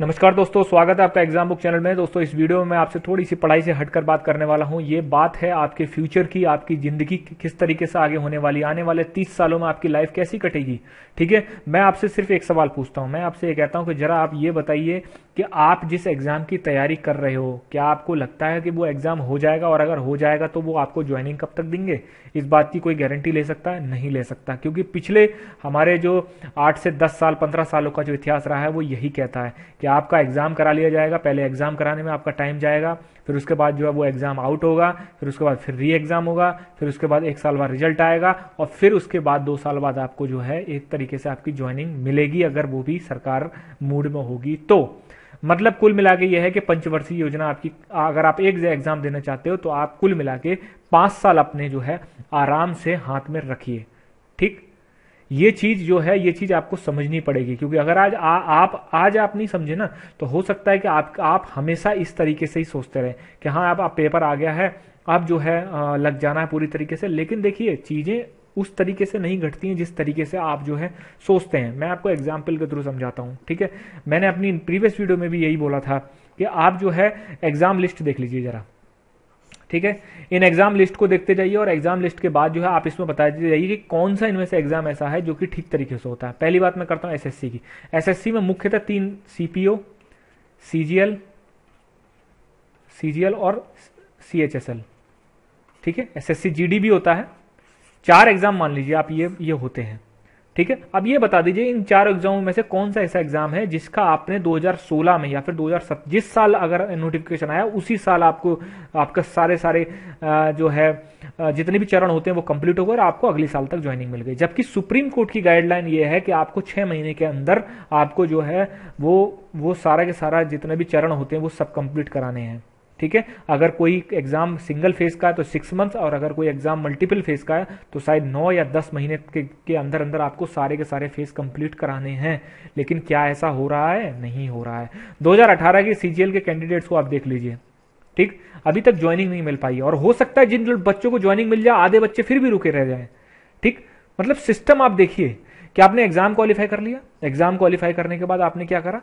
नमस्कार दोस्तों स्वागत है आपका एग्जाम बुक चैनल में दोस्तों इस वीडियो में मैं आपसे थोड़ी सी पढ़ाई से हटकर बात करने वाला हूं ये बात है आपके फ्यूचर की आपकी जिंदगी किस तरीके से आगे होने वाली आने वाले तीस सालों में आपकी लाइफ कैसी कटेगी ठीक है मैं आपसे सिर्फ एक सवाल पूछता हूं मैं आपसे ये कहता हूं कि जरा आप ये बताइए कि आप जिस एग्ज़ाम की तैयारी कर रहे हो क्या आपको लगता है कि वो एग्ज़ाम हो जाएगा और अगर हो जाएगा तो वो आपको ज्वाइनिंग कब तक देंगे इस बात की कोई गारंटी ले सकता है नहीं ले सकता क्योंकि पिछले हमारे जो आठ से दस साल पंद्रह सालों का जो इतिहास रहा है वो यही कहता है कि आपका एग्ज़ाम करा लिया जाएगा पहले एग्ज़ाम कराने में आपका टाइम जाएगा फिर उसके बाद जो है वो एग्ज़ाम आउट होगा फिर उसके बाद फिर री एग्ज़ाम होगा फिर उसके बाद एक साल बाद रिजल्ट आएगा और फिर उसके बाद दो साल बाद आपको जो है एक तरीके से आपकी ज्वाइनिंग मिलेगी अगर वो भी सरकार मूड में होगी तो मतलब कुल मिला के यह है कि पंचवर्षीय योजना आपकी अगर आप एक एग्जाम देना चाहते हो तो आप कुल मिला के पांच साल अपने जो है आराम से हाथ में रखिए ठीक ये चीज जो है ये चीज आपको समझनी पड़ेगी क्योंकि अगर आज आ, आप आज आप नहीं समझे ना तो हो सकता है कि आप आप हमेशा इस तरीके से ही सोचते रहे कि हाँ अब आप, आप पेपर आ गया है अब जो है लग जाना है पूरी तरीके से लेकिन देखिए चीजें उस तरीके से नहीं घटती हैं जिस तरीके से आप जो है सोचते हैं मैं आपको एग्जाम्पल के थ्रू समझाता हूँ ठीक है मैंने अपनी प्रीवियस वीडियो में भी यही बोला था कि आप जो है एग्जाम लिस्ट देख लीजिए जरा ठीक है इन एग्जाम लिस्ट को देखते जाइए और एग्जाम लिस्ट के बाद जो है आप इसमें बता जाइए कि कौन सा इनमें से एग्जाम ऐसा है जो कि ठीक तरीके से होता है पहली बात मैं करता हूं एसएससी की एसएससी में मुख्यतः तीन सीपीओ सीजीएल सीजीएल और सीएचएसएल ठीक है एसएससी जीडी भी होता है चार एग्जाम मान लीजिए आप ये ये होते हैं ठीक है अब ये बता दीजिए इन चार एग्जामों में से कौन सा ऐसा एग्जाम है जिसका आपने 2016 में या फिर 2007 जिस साल अगर नोटिफिकेशन आया उसी साल आपको आपका सारे सारे जो है जितने भी चरण होते हैं वो कंप्लीट हो गए और आपको अगले साल तक ज्वाइनिंग मिल गई जबकि सुप्रीम कोर्ट की गाइडलाइन ये है कि आपको छह महीने के अंदर आपको जो है वो वो सारा के सारा जितने भी चरण होते हैं वो सब कंप्लीट कराने हैं ठीक है अगर कोई एग्जाम सिंगल फेज का है तो सिक्स मंथ्स और अगर कोई एग्जाम मल्टीपल फेज का है तो शायद नौ या दस महीने के, के अंदर अंदर आपको सारे के सारे फेज कंप्लीट कराने हैं लेकिन क्या ऐसा हो रहा है नहीं हो रहा है दो की सीजीएल के कैंडिडेट्स को आप देख लीजिए ठीक अभी तक ज्वाइनिंग नहीं मिल पाई और हो सकता है जिन बच्चों को ज्वाइनिंग मिल जाए आधे बच्चे फिर भी रुके रह जाए ठीक मतलब सिस्टम आप देखिए कि आपने एग्जाम क्वालिफाई कर लिया एग्जाम क्वालिफाई करने के बाद आपने क्या करा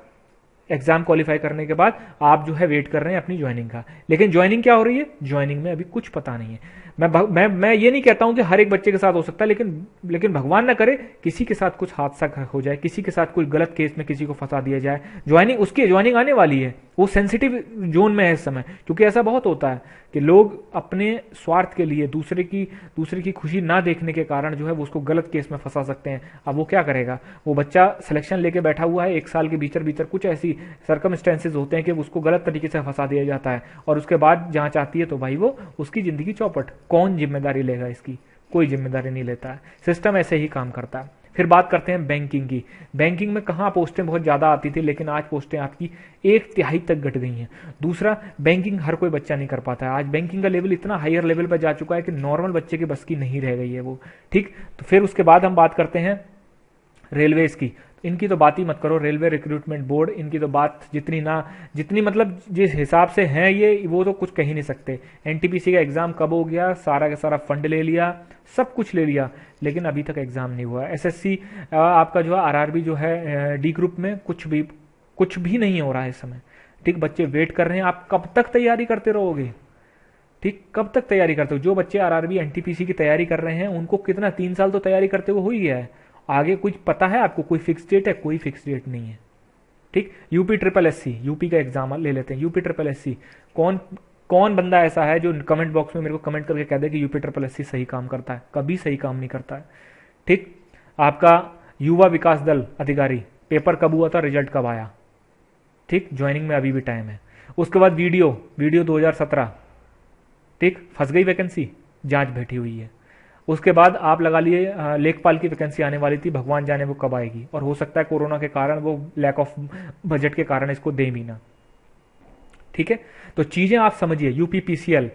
एग्जाम क्वालिफाई करने के बाद आप जो है वेट कर रहे हैं अपनी ज्वाइनिंग का लेकिन ज्वाइनिंग क्या हो रही है ज्वाइनिंग में अभी कुछ पता नहीं है मैं मैं मैं ये नहीं कहता हूं कि हर एक बच्चे के साथ हो सकता है लेकिन लेकिन भगवान ना करे किसी के साथ कुछ हादसा हो जाए किसी के साथ कुछ गलत केस में किसी को फंसा दिया जाए ज्वाइनिंग उसकी ज्वाइनिंग आने वाली है वो सेंसिटिव जोन में है इस समय क्योंकि ऐसा बहुत होता है कि लोग अपने स्वार्थ के लिए दूसरे की दूसरे की खुशी ना देखने के कारण जो है वो उसको गलत केस में फंसा सकते हैं अब वो क्या करेगा वो बच्चा सिलेक्शन लेके बैठा हुआ है एक साल के भीतर भीतर कुछ ऐसी सर्कमस्टेंसेज होते हैं कि उसको गलत तरीके से फंसा दिया जाता है और उसके बाद जहाँ चाहती है तो भाई वो उसकी ज़िंदगी चौपट कौन जिम्मेदारी लेगा इसकी कोई जिम्मेदारी नहीं लेता है सिस्टम ऐसे ही काम करता है फिर बात करते हैं बैंकिंग की बैंकिंग में कहाँ पोस्टें बहुत ज़्यादा आती थी लेकिन आज पोस्टें आपकी एक तिहाई तक घट गई हैं दूसरा बैंकिंग हर कोई बच्चा नहीं कर पाता है आज बैंकिंग का लेवल इतना हायर लेवल पर जा चुका है कि नॉर्मल बच्चे की बस की नहीं रह गई है वो ठीक तो फिर उसके बाद हम बात करते हैं रेलवेज की इनकी तो बात ही मत करो रेलवे रिक्रूटमेंट बोर्ड इनकी तो बात जितनी ना जितनी मतलब जिस हिसाब से हैं ये वो तो कुछ कह ही नहीं सकते एनटीपीसी का एग्ज़ाम कब हो गया सारा का सारा फंड ले लिया सब कुछ ले लिया लेकिन अभी तक एग्ज़ाम नहीं हुआ एसएससी आपका जो है आरआरबी जो है डी ग्रुप में कुछ भी कुछ भी नहीं हो रहा है इस समय ठीक बच्चे वेट कर रहे हैं आप कब तक तैयारी करते रहोगे ठीक कब तक तैयारी करते हो जो बच्चे आरआरबी एनटीपीसी की तैयारी कर रहे हैं उनको कितना तीन साल तो तैयारी करते हुए हो ही है आगे कुछ पता है आपको कोई फिक्स डेट है कोई फिक्स डेट नहीं है ठीक UP triple S C UP का एग्जाम ले लेते हैं यूपी ट्रिपल एस सी कौन कौन बंदा ऐसा है जो कमेंट बॉक्स में मेरे को कमेंट करके कह दे कि यूपी ट्रिपल एस सी सही काम करता है कभी सही काम नहीं करता है ठीक आपका युवा विकास दल अधिकारी पेपर कब हुआ था रिजल्ट कब आया ठीक ज्वाइनिंग में अभी भी टाइम है उसके बाद वीडियो वीडियो 2017 ठीक फंस गई वैकेंसी जांच बैठी हुई है उसके बाद आप लगा लिए लेखपाल की वैकेंसी आने वाली थी भगवान जाने वो कब आएगी और हो सकता है कोरोना के कारण वो लैक ऑफ बजट के कारण इसको दे भी ना ठीक है तो चीजें आप समझिए यूपीपीसीएल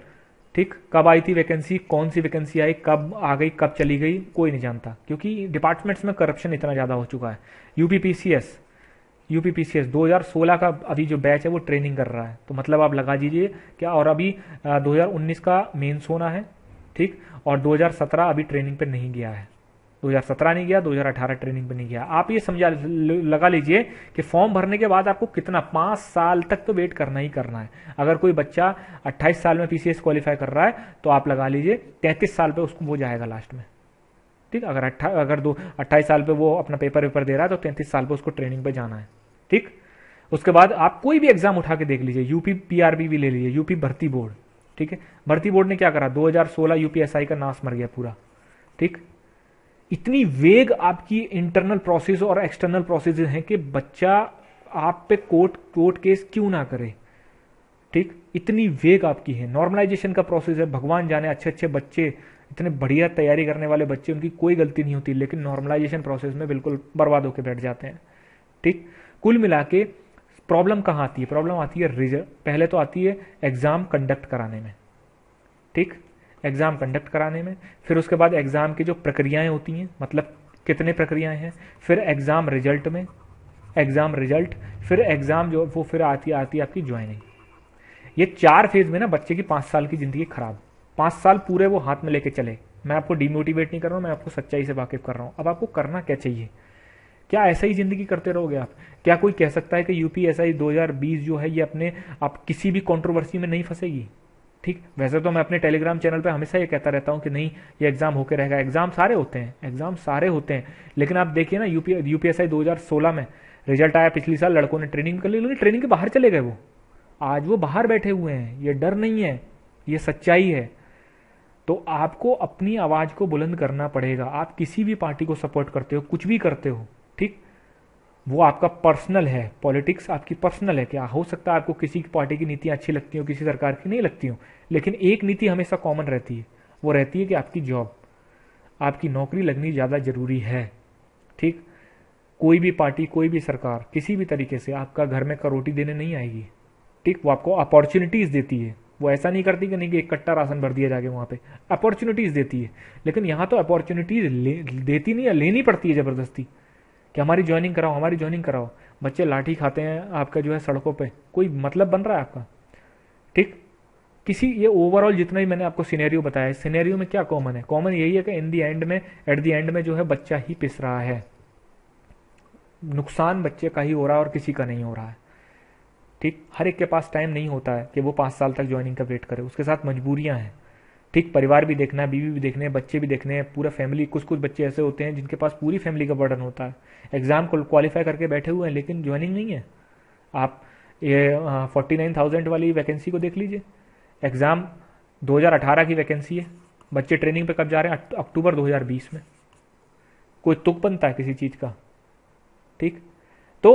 ठीक कब आई थी वैकेंसी कौन सी वैकेंसी आई कब आ गई कब चली गई कोई नहीं जानता क्योंकि डिपार्टमेंट्स में करप्शन इतना ज़्यादा हो चुका है यूपीपीसीएस यूपीपीसीएस 2016 का अभी जो बैच है वो ट्रेनिंग कर रहा है तो मतलब आप लगा दीजिए क्या और अभी 2019 का मेन्स होना है ठीक और 2017 अभी ट्रेनिंग पे नहीं गया है 2017 नहीं गया 2018 ट्रेनिंग पे नहीं गया आप ये समझा लगा लीजिए कि फॉर्म भरने के बाद आपको कितना पांच साल तक तो वेट करना ही करना है अगर कोई बच्चा 28 साल में पीसीएस क्वालिफाई कर रहा है तो आप लगा लीजिए तैतीस साल पे उसको वो जाएगा लास्ट में ठीक अगर अट्ठा अगर दो अट्ठाईस साल पे वो अपना पेपर वेपर दे रहा है तो तैंतीस साल पे उसको ट्रेनिंग पे जाना है ठीक उसके बाद आप कोई भी एग्जाम उठा के देख लीजिए यूपी पीआरबी भी ले लीजिए यूपी भर्ती बोर्ड ठीक है भर्ती बोर्ड ने क्या करा 2016 यूपीएसआई का नाश मर गया पूरा ठीक इतनी वेग आपकी इंटरनल प्रोसेस और एक्सटर्नल प्रोसेस है कि बच्चा आप पे कोर्ट कोर्ट केस क्यों ना करे ठीक इतनी वेग आपकी है नॉर्मलाइजेशन का प्रोसेस है भगवान जाने अच्छे अच्छे बच्चे इतने बढ़िया तैयारी करने वाले बच्चे उनकी कोई गलती नहीं होती लेकिन नॉर्मलाइजेशन प्रोसेस में बिल्कुल बर्बाद होकर बैठ जाते हैं ठीक कुल मिला के प्रॉब्लम कहाँ आती है प्रॉब्लम आती है रिजर पहले तो आती है एग्ज़ाम कंडक्ट कराने में ठीक एग्ज़ाम कंडक्ट कराने में फिर उसके बाद एग्ज़ाम की जो प्रक्रियाएं होती हैं मतलब कितने प्रक्रियाएं हैं फिर एग्ज़ाम रिजल्ट में एग्ज़ाम रिजल्ट फिर एग्ज़ाम जो वो फिर आती आती है आपकी ज्वाइनिंग ये चार फेज में ना बच्चे की पांच साल की ज़िंदगी ख़राब पांच साल पूरे वो हाथ में लेके चले मैं आपको डिमोटिवेट नहीं कर रहा हूं मैं आपको सच्चाई से वाकिफ कर रहा हूं अब आपको करना क्या चाहिए क्या ऐसा ही जिंदगी करते रहोगे आप क्या कोई कह सकता है कि यूपीएसआई 2020 जो है ये अपने आप किसी भी कंट्रोवर्सी में नहीं फंसेगी ठीक वैसे तो मैं अपने टेलीग्राम चैनल पे हमेशा ये कहता रहता हूं कि नहीं ये एग्जाम होके रहेगा एग्जाम सारे होते हैं एग्जाम सारे होते हैं लेकिन आप देखिए ना यूपी यूपीएसआई दो में रिजल्ट आया पिछली साल लड़कों ने ट्रेनिंग कर ली लेकिन ट्रेनिंग के बाहर चले गए वो आज वो बाहर बैठे हुए हैं ये डर नहीं है ये सच्चाई है तो आपको अपनी आवाज को बुलंद करना पड़ेगा आप किसी भी पार्टी को सपोर्ट करते हो कुछ भी करते हो ठीक वो आपका पर्सनल है पॉलिटिक्स आपकी पर्सनल है क्या हो सकता है आपको किसी की पार्टी की नीतियां अच्छी लगती हो किसी सरकार की नहीं लगती हो लेकिन एक नीति हमेशा कॉमन रहती है वो रहती है कि आपकी जॉब आपकी नौकरी लगनी ज़्यादा ज़रूरी है ठीक कोई भी पार्टी कोई भी सरकार किसी भी तरीके से आपका घर में करोटी देने नहीं आएगी ठीक वो आपको अपॉर्चुनिटीज़ देती है वो ऐसा नहीं करती कि नहीं कि एक कट्टा राशन भर दिया जाके वहां पे अपॉर्चुनिटीज़ देती है लेकिन यहां तो अपॉर्चुनिटीज़ देती नहीं है लेनी पड़ती है ज़बरदस्ती कि हमारी ज्वाइनिंग कराओ हमारी ज्वाइनिंग कराओ बच्चे लाठी खाते हैं आपका जो है सड़कों पे कोई मतलब बन रहा है आपका ठीक किसी ये ओवरऑल जितना भी मैंने आपको सिनेरियो बताया है सिनेरियो में क्या कॉमन है कॉमन यही है कि इन दी एंड में एट दी एंड में जो है बच्चा ही पिस रहा है नुकसान बच्चे का ही हो रहा है और किसी का नहीं हो रहा है ठीक हर एक के पास टाइम नहीं होता है कि वो पांच साल तक ज्वाइनिंग का वेट करे उसके साथ मजबूरियां हैं ठीक परिवार भी देखना है बीवी भी देखने हैं बच्चे भी देखने हैं पूरा फैमिली कुछ कुछ बच्चे ऐसे होते हैं जिनके पास पूरी फैमिली का बर्डन होता है एग्ज़ाम को क्वालिफाई करके बैठे हुए हैं लेकिन ज्वाइनिंग नहीं है आप ये फोर्टी नाइन थाउजेंड वाली वैकेंसी को देख लीजिए एग्ज़ाम दो हजार अठारह की वैकेंसी है बच्चे ट्रेनिंग पे कब जा रहे हैं अक्टूबर दो हजार बीस में कोई तुक बनता है किसी चीज़ का ठीक तो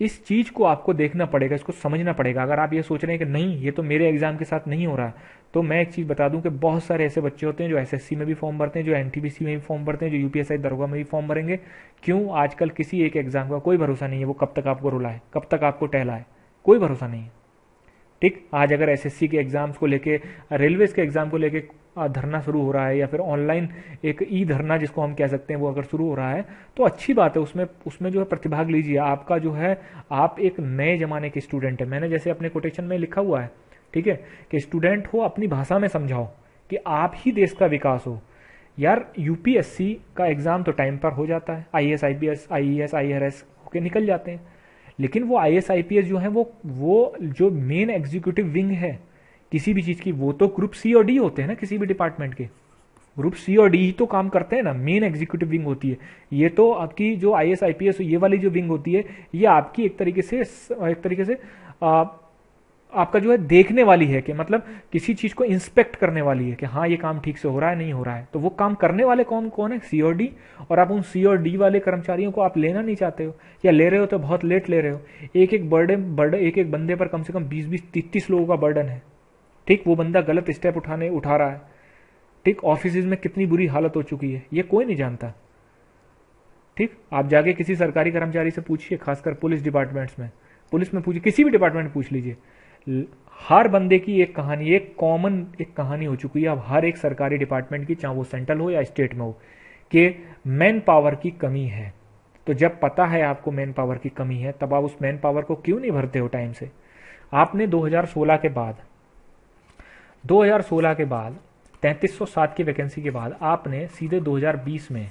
इस चीज़ को आपको देखना पड़ेगा इसको समझना पड़ेगा अगर आप ये सोच रहे हैं कि नहीं ये तो मेरे एग्जाम के साथ नहीं हो रहा तो मैं एक चीज़ बता दूं कि बहुत सारे ऐसे बच्चे होते हैं जो एसएससी में भी फॉर्म भरते हैं जो एनटीपीसी में भी फॉर्म भरते हैं जो यूपीएसआई दरोगा में भी फॉर्म भरेंगे क्यों आजकल किसी एक एग्जाम का कोई भरोसा नहीं है वो कब तक आपको रुलाए कब तक आपको टहलाए कोई भरोसा नहीं है ठीक आज अगर एसएससी के एग्जाम्स को लेके रेलवेज के एग्जाम को लेके धरना शुरू हो रहा है या फिर ऑनलाइन एक ई धरना जिसको हम कह सकते हैं वो अगर शुरू हो रहा है तो अच्छी बात है उसमें उसमें जो है प्रतिभाग लीजिए आपका जो है आप एक नए जमाने के स्टूडेंट है मैंने जैसे अपने कोटेशन में लिखा हुआ है ठीक है कि स्टूडेंट हो अपनी भाषा में समझाओ कि आप ही देश का विकास हो यार यूपीएससी का एग्ज़ाम तो टाइम पर हो जाता है I S I P S I S I R S होके निकल जाते हैं लेकिन वो I S I P S जो है वो वो जो मेन एग्जीक्यूटिव विंग है किसी भी चीज़ की वो तो ग्रुप सी और डी होते हैं ना किसी भी डिपार्टमेंट के ग्रुप सी और डी ही तो काम करते हैं ना मेन एग्जीक्यूटिव विंग होती है ये तो आपकी जो I S I P S ये वाली जो विंग होती है ये आपकी एक तरीके से एक तरीके से आ, आपका जो है देखने वाली है कि मतलब किसी चीज को इंस्पेक्ट करने वाली है कि हाँ ये काम ठीक से हो रहा है नहीं हो रहा है तो वो काम करने वाले कौन कौन है सी और डी और आप उन सी और डी वाले कर्मचारियों को आप लेना नहीं चाहते हो या ले रहे हो तो बहुत लेट ले रहे हो एक एक बर्डन बर्डन एक एक बंदे पर कम से कम बीस बीस तीस लोगों का बर्डन है ठीक वो बंदा गलत स्टेप उठाने उठा रहा है ठीक ऑफिस में कितनी बुरी हालत हो चुकी है ये कोई नहीं जानता ठीक आप जाके किसी सरकारी कर्मचारी से पूछिए खासकर पुलिस डिपार्टमेंट्स में पुलिस में पूछिए किसी भी डिपार्टमेंट पूछ लीजिए हर बंदे की एक कहानी एक कॉमन एक कहानी हो चुकी है अब हर एक सरकारी डिपार्टमेंट की चाहे वो सेंट्रल हो या स्टेट में हो कि मैन पावर की कमी है तो जब पता है आपको मैन पावर की कमी है तब आप उस मैन पावर को क्यों नहीं भरते हो टाइम से आपने 2016 के बाद 2016 के बाद 3307 की वैकेंसी के बाद आपने सीधे 2020 में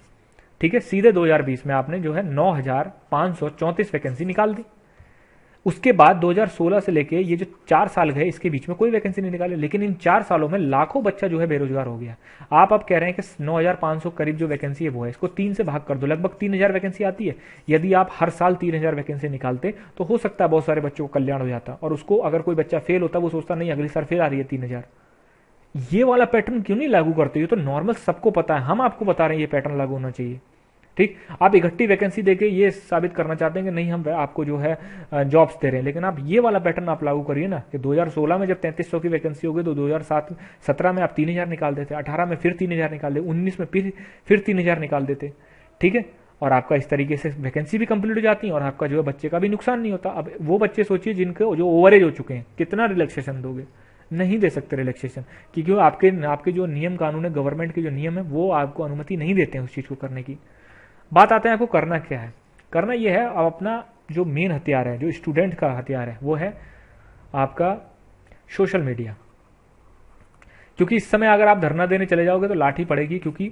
ठीक है सीधे 2020 में आपने जो है नौ वैकेंसी निकाल दी उसके बाद 2016 से लेके ये जो चार साल गए इसके बीच में कोई वैकेंसी नहीं निकाली लेकिन इन चार सालों में लाखों बच्चा जो है बेरोजगार हो गया आप अब कह रहे हैं कि 9,500 करीब जो वैकेंसी है वो है इसको तीन से भाग कर दो लगभग तीन हजार वैकेंसी आती है यदि आप हर साल तीन हजार वैकेंसी निकालते तो हो सकता है बहुत सारे बच्चों का कल्याण हो जाता और उसको अगर कोई बच्चा फेल होता वो सोचता नहीं अगली साल फेल आ रही है तीन ये वाला पैटर्न क्यों नहीं लागू करते ये तो नॉर्मल सबको पता है हम आपको बता रहे हैं ये पैटर्न लागू होना चाहिए ठीक आप इकट्ठी वैकेंसी देके ये साबित करना चाहते हैं कि नहीं हम आपको जो है जॉब्स दे रहे हैं लेकिन आप ये वाला पैटर्न आप लागू करिए ना कि 2016 में जब 3300 की वैकेंसी हो गई तो 2017 में आप 3000 निकाल देते 18 में फिर 3000 निकाल देते 19 में फिर फिर 3000 निकाल देते ठीक है और आपका इस तरीके से वैकेंसी भी कंप्लीट हो जाती है और आपका जो है बच्चे का भी नुकसान नहीं होता अब वो बच्चे सोचिए जिनके जो एज हो चुके हैं कितना रिलैक्सेशन दोगे नहीं दे सकते रिलैक्सेशन क्योंकि आपके आपके जो नियम कानून है गवर्नमेंट के जो नियम है वो आपको अनुमति नहीं देते हैं उस चीज़ को करने की बात आते हैं आपको करना क्या है करना यह है आप अपना जो मेन हथियार है जो स्टूडेंट का हथियार है वो है आपका सोशल मीडिया क्योंकि इस समय अगर आप धरना देने चले जाओगे तो लाठी पड़ेगी क्योंकि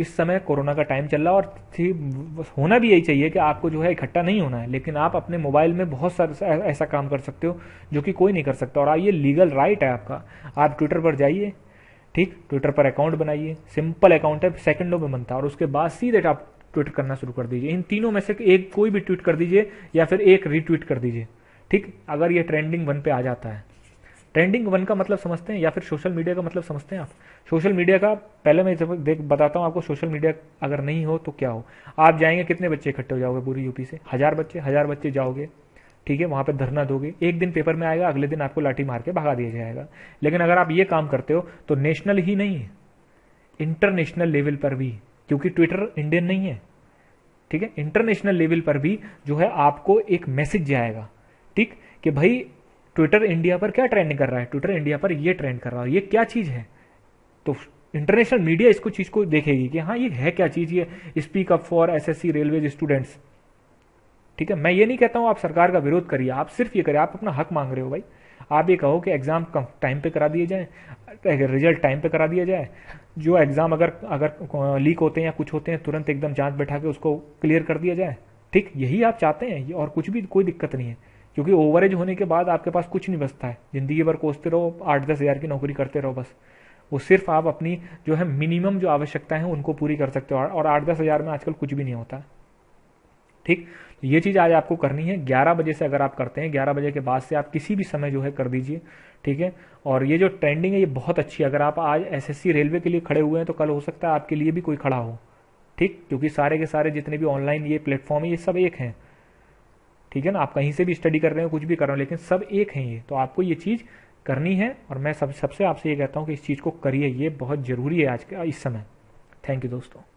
इस समय कोरोना का टाइम चल रहा है और होना भी यही चाहिए कि आपको जो है इकट्ठा नहीं होना है लेकिन आप अपने मोबाइल में बहुत सारा ऐसा काम कर सकते हो जो कि कोई नहीं कर सकता और ये लीगल राइट है आपका आप ट्विटर पर जाइए ठीक ट्विटर पर अकाउंट बनाइए सिंपल अकाउंट है सेकंडों में बनता है और उसके बाद सीधे आप ट्वीट करना शुरू कर दीजिए इन तीनों में से एक कोई भी ट्वीट कर दीजिए या फिर एक रीट्वीट कर दीजिए ठीक अगर ये ट्रेंडिंग वन पे आ जाता है ट्रेंडिंग वन का मतलब समझते हैं या फिर सोशल मीडिया का मतलब समझते हैं आप सोशल मीडिया का पहले मैं जब देख बताता हूँ आपको सोशल मीडिया अगर नहीं हो तो क्या हो आप जाएंगे कितने बच्चे इकट्ठे हो जाओगे पूरी यूपी से हज़ार बच्चे हज़ार बच्चे जाओगे ठीक है वहां पर धरना दोगे एक दिन पेपर में आएगा अगले दिन आपको लाठी मार के भगा दिया जाएगा लेकिन अगर आप ये काम करते हो तो नेशनल ही नहीं इंटरनेशनल लेवल पर भी क्योंकि ट्विटर इंडियन नहीं है ठीक है इंटरनेशनल लेवल पर भी जो है आपको एक मैसेज जाएगा ठीक कि भाई ट्विटर इंडिया पर क्या ट्रेंड कर रहा है ट्विटर इंडिया पर यह ट्रेंड कर रहा है ये क्या चीज़ है तो इंटरनेशनल मीडिया इसको चीज़ को देखेगी कि हाँ ये है क्या चीज़ ये speak up for S railway students ठीक है मैं ये नहीं कहता हूं आप सरकार का विरोध करिए आप सिर्फ ये करिए आप अपना हक मांग रहे हो भाई आप ये कहो कि एग्ज़ाम टाइम पे करा दिए जाए रिजल्ट टाइम पे करा दिया जाए जो एग्ज़ाम अगर अगर लीक होते हैं या कुछ होते हैं तुरंत एकदम जांच बैठा के उसको क्लियर कर दिया जाए ठीक यही आप चाहते हैं और कुछ भी कोई दिक्कत नहीं है क्योंकि ओवरेज होने के बाद आपके पास कुछ नहीं बचता है ज़िंदगी भर कोसते रहो आठ दस हज़ार की नौकरी करते रहो बस वो सिर्फ आप अपनी जो है मिनिमम जो आवश्यकता है उनको पूरी कर सकते हो और आठ दस हज़ार में आजकल कुछ भी नहीं होता ठीक ये चीज़ आज आपको करनी है 11 बजे से अगर आप करते हैं 11 बजे के बाद से आप किसी भी समय जो है कर दीजिए ठीक है और ये जो ट्रेंडिंग है ये बहुत अच्छी है अगर आप आज एसएससी रेलवे के लिए खड़े हुए हैं तो कल हो सकता है आपके लिए भी कोई खड़ा हो ठीक क्योंकि सारे के सारे जितने भी ऑनलाइन ये प्लेटफॉर्म है ये सब एक हैं ठीक है ना आप कहीं से भी स्टडी कर रहे हो कुछ भी कर रहे हो लेकिन सब एक हैं ये तो आपको ये चीज़ करनी है और मैं सब सबसे आपसे ये कहता हूँ कि इस चीज़ को करिए ये बहुत ज़रूरी है आज के इस समय थैंक यू दोस्तों